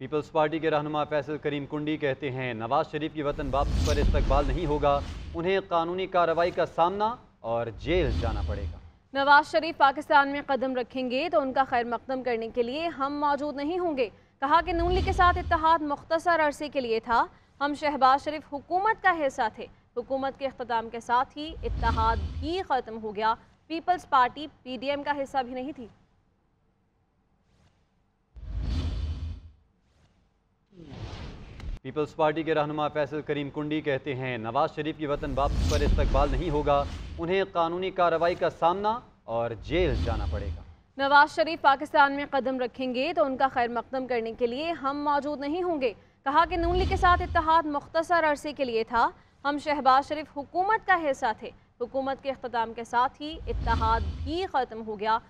peoples party के रहनुमा फैसल करीम कुंडी कहते हैं नवाज शरीफ की वतन वापसी पर इस्तकबाल नहीं होगा उन्हें कानूनी कार्रवाई का सामना और जेल जाना पड़ेगा नवाज शरीफ पाकिस्तान में कदम रखेंगे तो उनका खैर मकदम करने के लिए हम मौजूद नहीं होंगे कहा कि नून लीग के साथ इतिहाद मुख्तसर अरसे के लिए था हम शहबाज शरीफ हुकूमत का हिस्सा थे हुकूमत के अख्ताम के साथ ही इतिहाद भी ख़त्म हो गया पीपल्स पार्टी पीडीएम का हिस्सा भी नहीं थी पीपल्स पार्टी के रहनुमा फैसल करीम कुंडी कहते हैं नवाज शरीफ की वतन वापसी पर इस्तकबाल नहीं होगा उन्हें कानूनी कार्रवाई का सामना और जेल जाना पड़ेगा नवाज शरीफ पाकिस्तान में कदम रखेंगे तो उनका खैर मकदम करने के लिए हम मौजूद नहीं होंगे कहा कि नून लीग के साथ इतिहाद मुख्तसर अरसे के लिए था हम शहबाज शरीफ हुकूमत का हिस्सा थे हुकूमत के अख्ताम के साथ ही इतिहाद भी ख़त्म हो गया